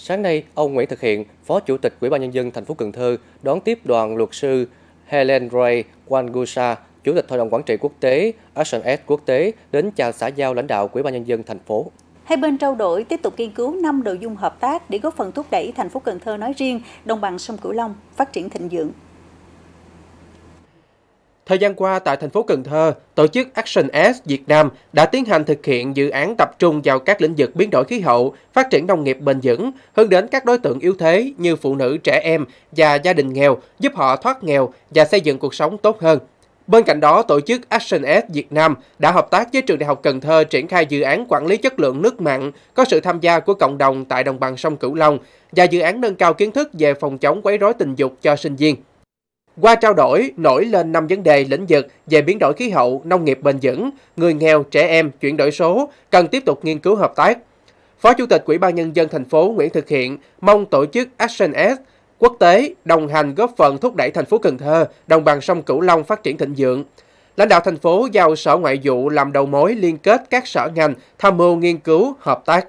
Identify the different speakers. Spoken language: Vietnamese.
Speaker 1: Sáng nay, ông Nguyễn Thực Hiện, Phó Chủ tịch Ủy ban nhân dân thành phố Cần Thơ đón tiếp đoàn luật sư Helen Ray Wangusa, Chủ tịch Hội đồng quản trị quốc tế ASEAN quốc tế đến chào xã giao lãnh đạo Ủy ban nhân dân thành phố.
Speaker 2: Hai bên trao đổi tiếp tục nghiên cứu 5 nội dung hợp tác để góp phần thúc đẩy thành phố Cần Thơ nói riêng, đồng bằng sông Cửu Long phát triển thịnh vượng.
Speaker 3: Thời gian qua tại thành phố Cần Thơ, tổ chức Action S Việt Nam đã tiến hành thực hiện dự án tập trung vào các lĩnh vực biến đổi khí hậu, phát triển nông nghiệp bền vững, hướng đến các đối tượng yếu thế như phụ nữ, trẻ em và gia đình nghèo, giúp họ thoát nghèo và xây dựng cuộc sống tốt hơn. Bên cạnh đó, tổ chức Action S Việt Nam đã hợp tác với trường Đại học Cần Thơ triển khai dự án quản lý chất lượng nước mặn có sự tham gia của cộng đồng tại đồng bằng sông Cửu Long và dự án nâng cao kiến thức về phòng chống quấy rối tình dục cho sinh viên. Qua trao đổi, nổi lên 5 vấn đề lĩnh vực về biến đổi khí hậu, nông nghiệp bền vững, người nghèo, trẻ em, chuyển đổi số, cần tiếp tục nghiên cứu hợp tác. Phó Chủ tịch Ủy ban Nhân dân thành phố Nguyễn Thực Hiện mong tổ chức Action S quốc tế đồng hành góp phần thúc đẩy thành phố Cần Thơ, đồng bằng sông Cửu Long phát triển thịnh vượng. Lãnh đạo thành phố giao Sở Ngoại vụ làm đầu mối liên kết các sở ngành, tham mưu nghiên cứu, hợp tác.